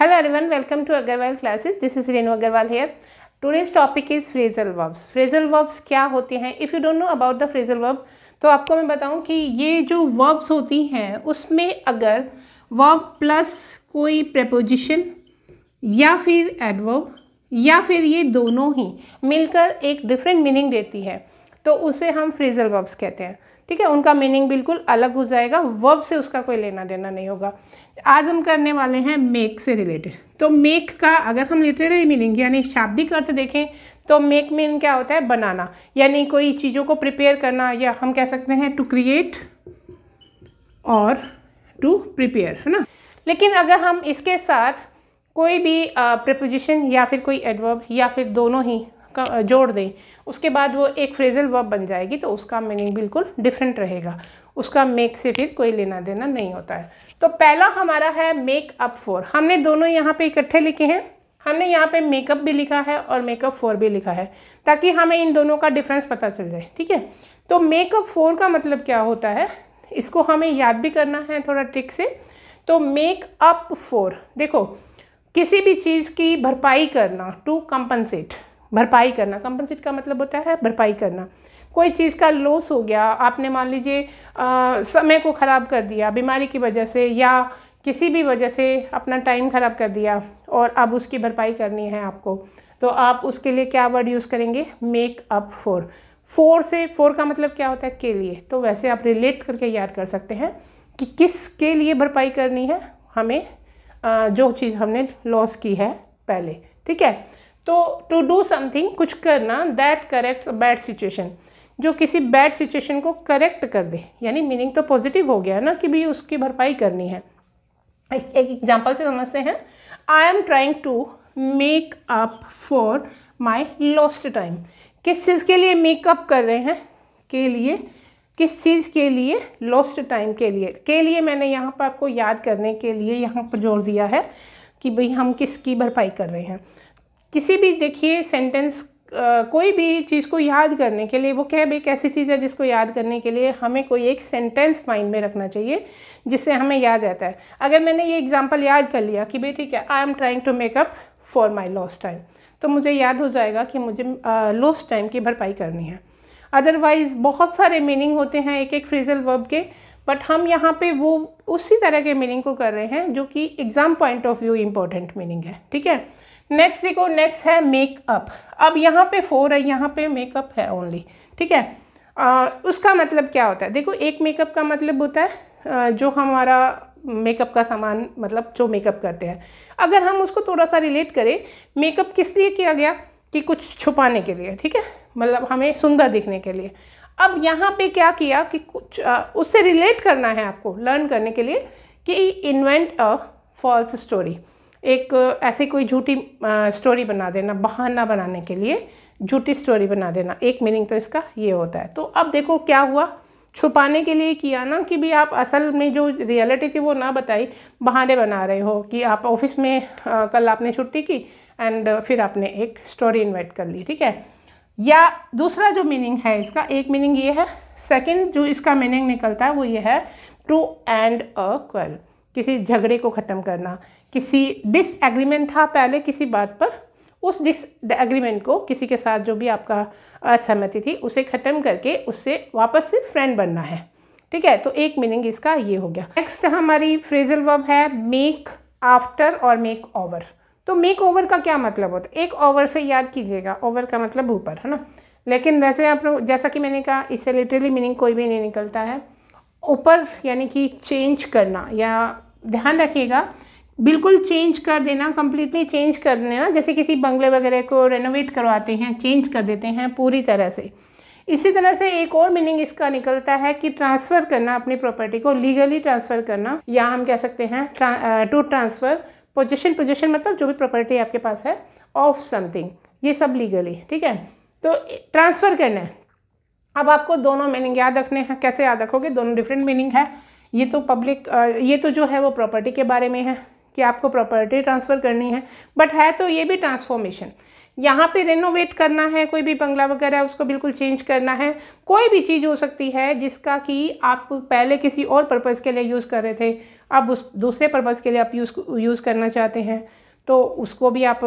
hello everyone welcome to Agarwal classes this is Renu Agarwal here today's topic is phrasal verbs phrasal verbs क्या होते हैं if you don't know about the phrasal verb तो आपको मैं बताऊं कि ये जो वर्ब्स होती हैं उसमें अगर वर्ब प्लस कोई प्रपोजिशन या फिर एडवर्ब या फिर ये दोनों ही मिलकर एक डिफरेंट मीनिंग देती है तो उसे हम फ्रेजल वर्ब्स कहते हैं ठीक है उनका मीनिंग बिल्कुल अलग हो जाएगा वर्ब से उसका कोई लेना देना नहीं होगा आज हम करने वाले हैं मेक से रिलेटेड तो मेक का अगर हम लिटरेरी मीनिंग यानी शाब्दिक अर्थ देखें तो मेक मीन क्या होता है बनाना यानी कोई चीज़ों को प्रिपेयर करना या हम कह सकते हैं टू क्रिएट और टू प्रिपेयर है ना लेकिन अगर हम इसके साथ कोई भी प्रपोजिशन या फिर कोई एडवर्ब या फिर दोनों ही जोड़ दें उसके बाद वो एक फ्रेजल वर्ब बन जाएगी तो उसका मीनिंग बिल्कुल डिफरेंट रहेगा उसका मेक से फिर कोई लेना देना नहीं होता है तो पहला हमारा है मेक अप फोर हमने दोनों यहाँ पे इकट्ठे लिखे हैं हमने यहाँ पे मेकअप भी लिखा है और मेकअप फोर भी लिखा है ताकि हमें इन दोनों का डिफरेंस पता चल जाए ठीक है तो मेकअप फोर का मतलब क्या होता है इसको हमें याद भी करना है थोड़ा ट्रिक से तो मेक अप फोर देखो किसी भी चीज़ की भरपाई करना टू कंपनसेट भरपाई करना कंपनसेट का मतलब होता है भरपाई करना कोई चीज़ का लॉस हो गया आपने मान लीजिए समय को ख़राब कर दिया बीमारी की वजह से या किसी भी वजह से अपना टाइम ख़राब कर दिया और अब उसकी भरपाई करनी है आपको तो आप उसके लिए क्या वर्ड यूज़ करेंगे मेक अप फॉर फोर से फोर का मतलब क्या होता है के लिए तो वैसे आप रिलेट करके याद कर सकते हैं कि किस के लिए भरपाई करनी है हमें जो चीज़ हमने लॉस की है पहले ठीक है तो टू डू समथिंग कुछ करना दैट करेक्ट बैड सिचुएशन जो किसी बैड सिचुएशन को करेक्ट कर दे यानी मीनिंग तो पॉजिटिव हो गया ना कि भी उसकी भरपाई करनी है एक एग्जाम्पल से समझते हैं I am trying to make up for my lost time किस चीज़ के लिए मेकअप कर रहे हैं के लिए किस चीज़ के लिए लॉस्ट टाइम के लिए के लिए मैंने यहाँ पर आपको याद करने के लिए यहाँ पर जोर दिया है कि भाई हम किसकी भरपाई कर रहे हैं किसी भी देखिए सेंटेंस कोई भी चीज़ को याद करने के लिए वो कैब एक ऐसी चीज़ है जिसको याद करने के लिए हमें कोई एक सेंटेंस माइंड में रखना चाहिए जिससे हमें याद आता है अगर मैंने ये एग्जांपल याद कर लिया कि भाई ठीक है I am trying to make up for my lost time तो मुझे याद हो जाएगा कि मुझे लॉस्ट टाइम की भरपाई करनी है अदरवाइज़ बहुत सारे मीनिंग होते हैं एक एक फ्रीजल वर्ब के बट हम यहाँ पे वो उसी तरह के मीनिंग को कर रहे हैं जो कि exam point of view important meaning है ठीक है नेक्स्ट देखो नेक्स्ट है मेकअप अब यहाँ पे फोर है यहाँ पे मेकअप है ओनली ठीक है आ, उसका मतलब क्या होता है देखो एक मेकअप का मतलब होता है जो हमारा मेकअप का सामान मतलब जो मेकअप करते हैं अगर हम उसको थोड़ा सा रिलेट करें मेकअप किस लिए किया गया कि कुछ छुपाने के लिए ठीक है मतलब हमें सुंदर दिखने के लिए अब यहाँ पे क्या किया कि कुछ आ, उससे रिलेट करना है आपको लर्न करने के लिए कि इन्वेंट अ फॉल्स स्टोरी एक ऐसी कोई झूठी स्टोरी बना देना बहाना बनाने के लिए झूठी स्टोरी बना देना एक मीनिंग तो इसका ये होता है तो अब देखो क्या हुआ छुपाने के लिए किया ना कि भी आप असल में जो रियलिटी थी वो ना बताई बहाने बना रहे हो कि आप ऑफिस में आ, कल आपने छुट्टी की एंड फिर आपने एक स्टोरी इन्वाइट कर ली ठीक है या दूसरा जो मीनिंग है इसका एक मीनिंग ये है सेकंड जो इसका मीनिंग निकलता है वो ये है टू एंड अ क्वेल किसी झगड़े को ख़त्म करना किसी डिसएग्रीमेंट था पहले किसी बात पर उस डिस एग्रीमेंट को किसी के साथ जो भी आपका असहमति थी उसे ख़त्म करके उससे वापस से फ्रेंड बनना है ठीक है तो एक मीनिंग इसका ये हो गया नेक्स्ट हमारी फ्रेजल वर्ब है मेक आफ्टर और मेक ओवर तो मेक ओवर का क्या मतलब होता है एक ओवर से याद कीजिएगा ओवर का मतलब ऊपर है ना लेकिन वैसे आप लोग जैसा कि मैंने कहा इससे लिटरली मीनिंग कोई भी नहीं निकलता है ऊपर यानी कि चेंज करना या ध्यान रखिएगा बिल्कुल चेंज कर देना कम्प्लीटली चेंज कर देना जैसे किसी बंगले वगैरह को रेनोवेट करवाते हैं चेंज कर देते हैं पूरी तरह से इसी तरह से एक और मीनिंग इसका निकलता है कि ट्रांसफ़र करना अपनी प्रॉपर्टी को लीगली ट्रांसफ़र करना या हम कह सकते हैं टू ट्रांसफ़र पोजेशन पोजिशन मतलब जो भी प्रॉपर्टी आपके पास है ऑफ समथिंग ये सब लीगली ठीक है तो ट्रांसफ़र करना है अब आपको दोनों मीनिंग याद रखने हैं कैसे याद रखोगे दोनों डिफरेंट मीनिंग है ये तो पब्लिक ये तो जो है वो प्रॉपर्टी के बारे में है कि आपको प्रॉपर्टी ट्रांसफ़र करनी है बट है तो ये भी ट्रांसफॉर्मेशन यहाँ पे रेनोवेट करना है कोई भी बंगला वगैरह उसको बिल्कुल चेंज करना है कोई भी चीज़ हो सकती है जिसका कि आप पहले किसी और पर्पज़ के लिए यूज़ कर रहे थे अब उस दूसरे पर्पज़ के लिए आप यूज़ यूज़ करना चाहते हैं तो उसको भी आप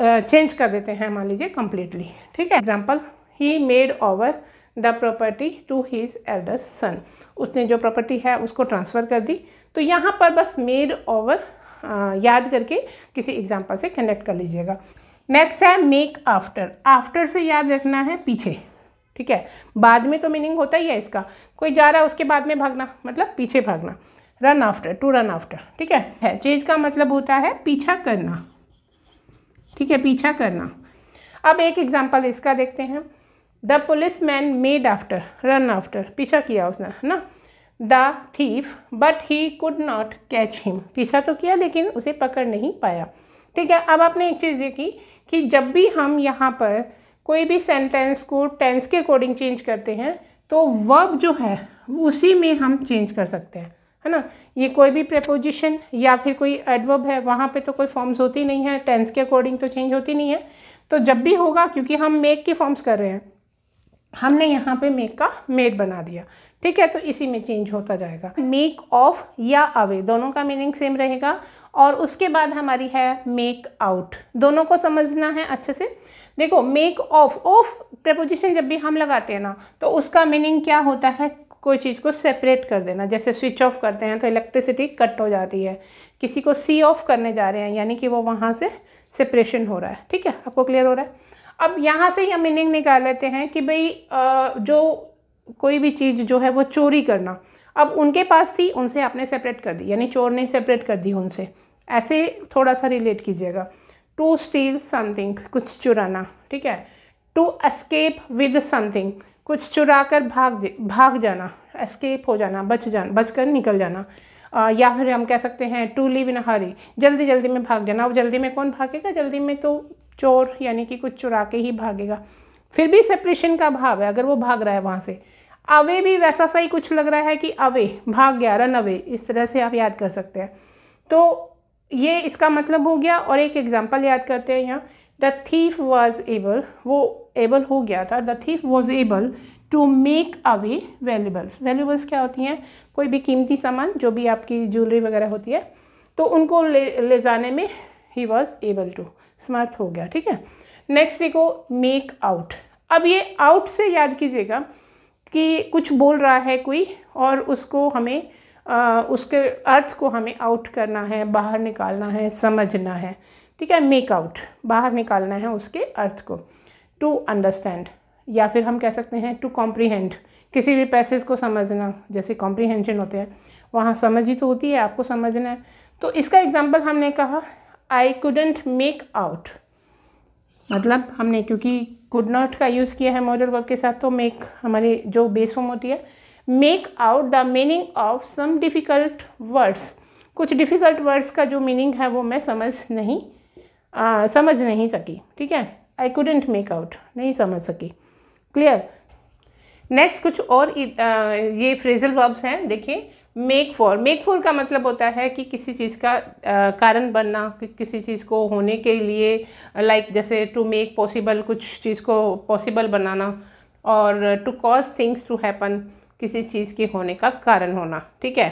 चेंज कर देते हैं मान लीजिए कम्प्लीटली ठीक है एग्जाम्पल ही made over the property to his eldest son उसने जो प्रॉपर्टी है उसको ट्रांसफ़र कर दी तो यहाँ पर बस मेड ओवर याद करके किसी एग्जाम्पल से कनेक्ट कर लीजिएगा नेक्स्ट है मेक आफ्टर आफ्टर से याद रखना है पीछे ठीक है बाद में तो मीनिंग होता ही है इसका कोई जा रहा है उसके बाद में भागना मतलब पीछे भागना run after to run after ठीक है, है का मतलब होता है पीछा करना ठीक है पीछा करना अब एक एग्जाम्पल इसका देखते हैं the police man made after run after पीछा किया उसने है ना the thief but he could not catch him पीछा तो किया लेकिन उसे पकड़ नहीं पाया ठीक है अब आपने एक चीज़ देखी कि जब भी हम यहाँ पर कोई भी सेंटेंस को टेंस के अकॉर्डिंग चेंज करते हैं तो वर्ब जो है उसी में हम चेंज कर सकते हैं है ना ये कोई भी प्रपोजिशन या फिर कोई एडवर्ब है वहाँ पे तो कोई फॉर्म्स होती नहीं है टेंस के अकॉर्डिंग तो चेंज होती नहीं है तो जब भी होगा क्योंकि हम मेक के फॉर्म्स कर रहे हैं हमने यहाँ पे मेक का मेड बना दिया ठीक है तो इसी में चेंज होता जाएगा मेक ऑफ या अवे दोनों का मीनिंग सेम रहेगा और उसके बाद हमारी है मेक आउट दोनों को समझना है अच्छे से देखो मेक ऑफ ऑफ प्रपोजिशन जब भी हम लगाते हैं ना तो उसका मीनिंग क्या होता है कोई चीज़ को सेपरेट कर देना जैसे स्विच ऑफ करते हैं तो इलेक्ट्रिसिटी कट हो जाती है किसी को सी ऑफ करने जा रहे हैं यानी कि वो वहाँ से सेपरेशन हो रहा है ठीक है आपको क्लियर हो रहा है अब यहाँ से ही हम मीनिंग निकाल लेते हैं कि भाई जो कोई भी चीज़ जो है वो चोरी करना अब उनके पास थी उनसे आपने सेपरेट कर दी यानी चोर ने सेपरेट कर दी उनसे ऐसे थोड़ा सा रिलेट कीजिएगा टू स्टील समथिंग कुछ चुराना ठीक है टू एस्केप विद समथिंग कुछ चुरा कर भाग भाग जाना एस्केप हो जाना बच जाना बच कर निकल जाना आ, या फिर हम कह सकते हैं टू लिव इन हरी जल्दी जल्दी में भाग जाना अब जल्दी में कौन भागेगा जल्दी में तो चोर यानी कि कुछ चुरा के ही भागेगा फिर भी सेपरेशन का भाव है अगर वो भाग रहा है वहाँ से अवे भी वैसा सा ही कुछ लग रहा है कि अवे भाग गया रन अवे इस तरह से आप याद कर सकते हैं तो ये इसका मतलब हो गया और एक एग्जाम्पल याद करते हैं यहाँ द थीफ वॉज एबल वो एबल हो गया था the thief was able to make away valuables valuables क्या होती हैं कोई भी कीमती सामान जो भी आपकी ज्वेलरी वगैरह होती है तो उनको ले ले जाने में ही वॉज एबल टू समर्थ हो गया ठीक है नेक्स्ट देखो मेक आउट अब ये आउट से याद कीजिएगा कि कुछ बोल रहा है कोई और उसको हमें आ, उसके अर्थ को हमें आउट करना है बाहर निकालना है समझना है ठीक है मेक आउट बाहर निकालना है उसके अर्थ को टू अंडरस्टैंड या फिर हम कह सकते हैं टू कॉम्प्रीहेंड किसी भी पैसेज को समझना जैसे कॉम्प्रीहेंशन होते हैं वहाँ समझ ही तो होती है आपको समझना है तो इसका एग्जाम्पल हमने कहा आई कुडेंट मेक आउट मतलब हमने क्योंकि कुड नॉट का यूज़ किया है मॉडल वर्ब के साथ तो मेक हमारी जो बेस फॉर्म होती है make out the meaning of some difficult words कुछ डिफ़िकल्ट वर्ड्स का जो मीनिंग है वो मैं समझ नहीं आ, समझ नहीं सकी ठीक है आई कुडेंट मेक आउट नहीं समझ सकी क्लियर नेक्स्ट कुछ और आ, ये फ्रेजल वर्ब्स हैं देखिए मेक फॉर मेक फॉर का मतलब होता है कि किसी चीज़ का कारण बनना कि किसी चीज़ को होने के लिए लाइक like जैसे टू मेक पॉसिबल कुछ चीज़ को पॉसिबल बनाना और to cause things to happen किसी चीज़ के होने का कारण होना ठीक है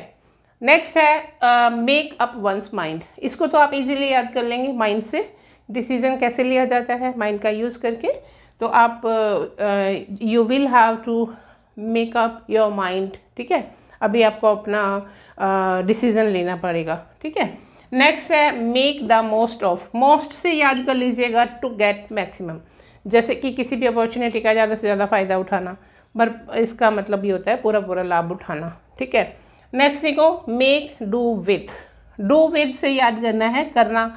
नेक्स्ट है मेक अप वंस माइंड इसको तो आप इजीली याद कर लेंगे माइंड से डिसीज़न कैसे लिया जाता है माइंड का यूज़ करके तो आप you will have to make up your mind ठीक है अभी आपको अपना डिसीज़न लेना पड़ेगा ठीक है नेक्स्ट है make the most of most से याद कर लीजिएगा टू गेट मैक्सिमम जैसे कि किसी भी अपॉर्चुनिटी का ज़्यादा से ज़्यादा फ़ायदा उठाना पर इसका मतलब ये होता है पूरा पूरा लाभ उठाना ठीक है नेक्स्ट देखो make do with do with से याद करना है करना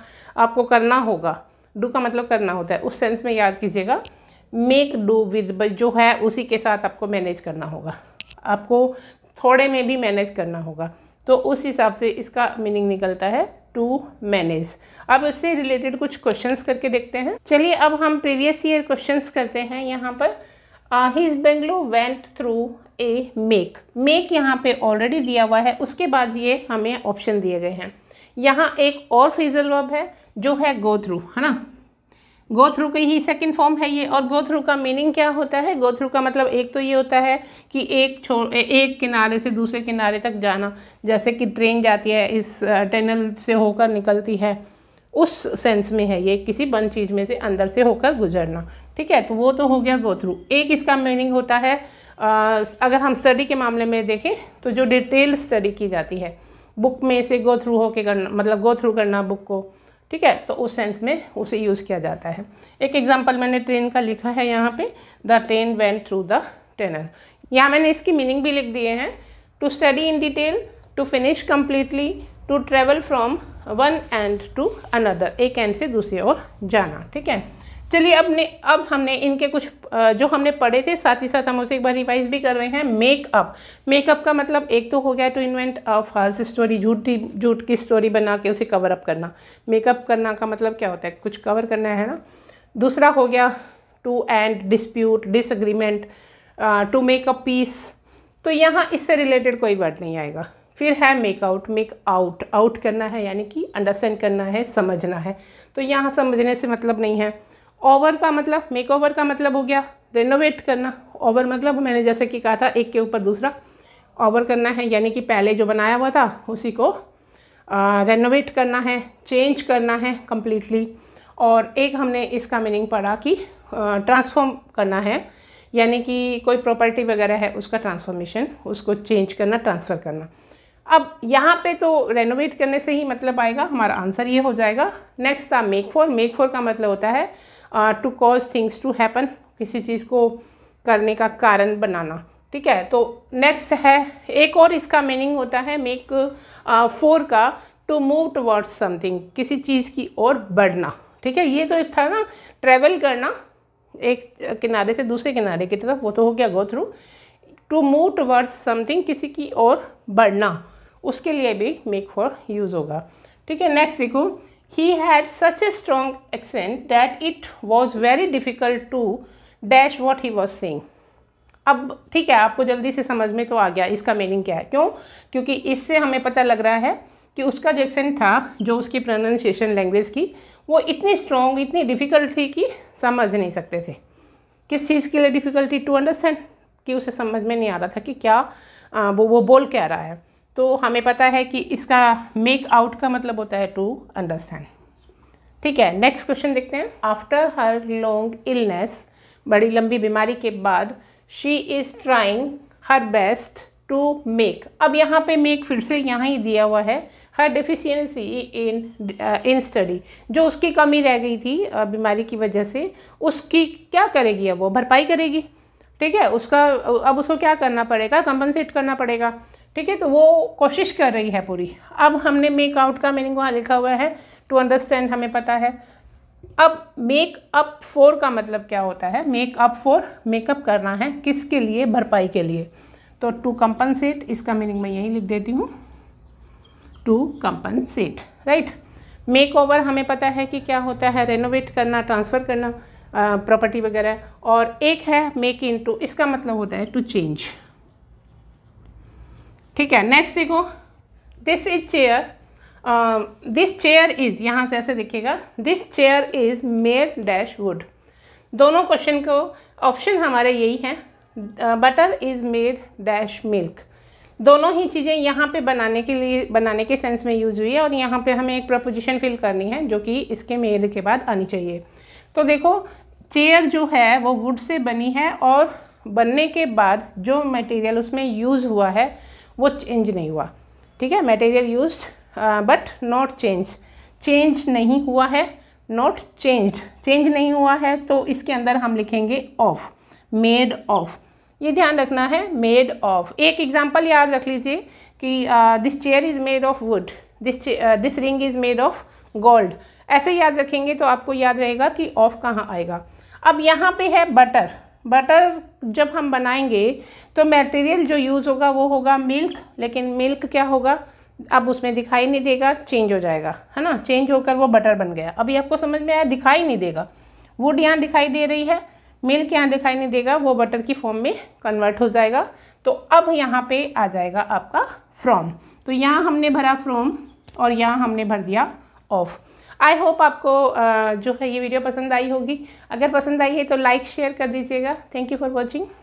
आपको करना होगा डू का मतलब करना होता है उस सेंस में याद कीजिएगा मेक डू विद जो है उसी के साथ आपको मैनेज करना होगा आपको थोड़े में भी मैनेज करना होगा तो उस हिसाब से इसका मीनिंग निकलता है टू मैनेज अब इससे रिलेटेड कुछ क्वेश्चंस करके देखते हैं चलिए अब हम प्रीवियस ईयर क्वेश्चंस करते हैं यहाँ पर his bungalow went through a make make यहाँ पे ऑलरेडी दिया हुआ है उसके बाद ये हमें ऑप्शन दिए गए हैं यहाँ एक और फ्रीजल वर्ब है जो है गो थ्रू है ना गो थ्रू की ही सेकेंड फॉर्म है ये और गो थ्रू का मीनिंग क्या होता है गो थ्रू का मतलब एक तो ये होता है कि एक छोड़ एक किनारे से दूसरे किनारे तक जाना जैसे कि ट्रेन जाती है इस टनल से होकर निकलती है उस सेंस में है ये किसी बंद चीज़ में से अंदर से होकर गुजरना ठीक है तो वो तो हो गया गो थ्रू एक इसका मीनिंग होता है आ, अगर हम स्टडी के मामले में देखें तो जो डिटेल स्टडी की जाती है बुक में से गो थ्रू होके करना मतलब गो थ्रू करना बुक को ठीक है तो उस सेंस में उसे यूज़ किया जाता है एक एग्जाम्पल मैंने ट्रेन का लिखा है यहाँ पे the train went through the tunnel यहाँ मैंने इसकी मीनिंग भी लिख दिए हैं to study in detail to finish completely to travel from one end to another एक एंड से दूसरी ओर जाना ठीक है चलिए अब ने अब हमने इनके कुछ जो हमने पढ़े थे साथ ही साथ हम उसे एक बार रिवाइज भी कर रहे हैं मेकअप मेकअप का मतलब एक तो हो गया to invent a false story झूठी झूठ की स्टोरी बना के उसे कवर अप करना मेकअप करना का मतलब क्या होता है कुछ कवर करना है ना दूसरा हो गया to end dispute disagreement to make a peace तो यहाँ इससे रिलेटेड कोई वर्ड नहीं आएगा फिर है make out make out out करना है यानी कि अंडरस्टैंड करना है समझना है तो यहाँ समझने से मतलब नहीं है ओवर का मतलब मेक ओवर का मतलब हो गया रेनोवेट करना ओवर मतलब मैंने जैसे कि कहा था एक के ऊपर दूसरा ओवर करना है यानी कि पहले जो बनाया हुआ था उसी को रेनोवेट करना है चेंज करना है कम्प्लीटली और एक हमने इसका मीनिंग पढ़ा कि ट्रांसफॉर्म करना है यानी कि कोई प्रॉपर्टी वगैरह है उसका ट्रांसफॉर्मेशन उसको चेंज करना ट्रांसफ़र करना अब यहाँ पे तो रेनोवेट करने से ही मतलब आएगा हमारा आंसर ये हो जाएगा नेक्स्ट था मेक फोर मेक फोर का मतलब होता है to cause things to happen किसी चीज़ को करने का कारण बनाना ठीक है तो नेक्स्ट है एक और इसका मीनिंग होता है मेक फोर uh, का टू मूव टुवर्ड्स समथिंग किसी चीज़ की ओर बढ़ना ठीक है ये तो था ना ट्रेवल करना एक किनारे से दूसरे किनारे की तरफ वो तो हो गया go through to move towards something किसी की ओर बढ़ना उसके लिए भी मेक फॉर यूज़ होगा ठीक है नेक्स्ट देखो he had such a strong accent that it was very difficult to dash what he was saying अब ठीक है आपको जल्दी से समझ में तो आ गया इसका मीनिंग क्या है क्यों क्योंकि इससे हमें पता लग रहा है कि उसका जो एक्सेंट था जो उसकी प्रोनाउंसिएशन लैंग्वेज की वो इतनी स्ट्रॉन्ग इतनी डिफ़िकल्ट थी कि समझ नहीं सकते थे किस चीज़ के लिए डिफ़िकल्टी टू अंडरस्टैंड कि उसे समझ में नहीं आ रहा था कि क्या आ, वो वो बोल क्या रहा है तो हमें पता है कि इसका मेक आउट का मतलब होता है टू अंडरस्टैंड ठीक है नेक्स्ट क्वेश्चन देखते हैं आफ्टर हर लॉन्ग इलनेस बड़ी लंबी बीमारी के बाद she is trying her best to make up यहाँ पे मेक फिर से यहाँ ही दिया हुआ है हर डिफिशियंसी इन इन स्टडी जो उसकी कमी रह गई थी uh, बीमारी की वजह से उसकी क्या करेगी अब वो भरपाई करेगी ठीक है उसका अब उसको क्या करना पड़ेगा कंपनसेट करना पड़ेगा ठीक है तो वो कोशिश कर रही है पूरी अब हमने मेक आउट का मीनिंग वहाँ लिखा हुआ है टू अंडरस्टैंड हमें पता है अब मेक अप फोर का मतलब क्या होता है मेक अप फोर मेकअप करना है किसके लिए भरपाई के लिए तो टू कंपनसेट इसका मीनिंग मैं यही लिख देती हूँ to compensate right make over हमें पता है कि क्या होता है रेनोवेट करना ट्रांसफ़र करना प्रॉपर्टी वगैरह और एक है मेक इन टू इसका मतलब होता है टू चेंज ठीक है नेक्स्ट देखो this is chair this chair is यहाँ से ऐसे देखिएगा this chair is made dash wood दोनों क्वेश्चन को ऑप्शन हमारे यही हैं butter is made dash milk दोनों ही चीज़ें यहाँ पे बनाने के लिए बनाने के सेंस में यूज़ हुई है और यहाँ पे हमें एक प्रपोजिशन फिल करनी है जो कि इसके मेल के बाद आनी चाहिए तो देखो चेयर जो है वो वुड से बनी है और बनने के बाद जो मटेरियल उसमें यूज़ हुआ है वो चेंज नहीं हुआ ठीक है material use but not change change नहीं हुआ है नॉट चेंज चेंज नहीं हुआ है तो इसके अंदर हम लिखेंगे ऑफ मेड ऑफ ये ध्यान रखना है मेड ऑफ एक एग्जाम्पल याद रख लीजिए कि this chair is made of wood this this ring is made of gold ऐसे याद रखेंगे तो आपको याद रहेगा कि ऑफ कहाँ आएगा अब यहाँ पे है बटर बटर जब हम बनाएंगे तो मटेरियल जो यूज़ होगा वो होगा मिल्क लेकिन मिल्क क्या होगा अब उसमें दिखाई नहीं देगा चेंज हो जाएगा है ना चेंज होकर वो बटर बन गया अभी आपको समझ में आया दिखाई नहीं देगा वुड यहाँ दिखाई दे रही है मिल्क यहाँ दिखाई नहीं देगा वो बटर की फॉर्म में कन्वर्ट हो जाएगा तो अब यहाँ पे आ जाएगा आपका फ्रॉम तो यहाँ हमने भरा फ्रॉम और यहाँ हमने भर दिया ऑफ़ आई होप आपको जो है ये वीडियो पसंद आई होगी अगर पसंद आई है तो लाइक शेयर कर दीजिएगा थैंक यू फॉर वॉचिंग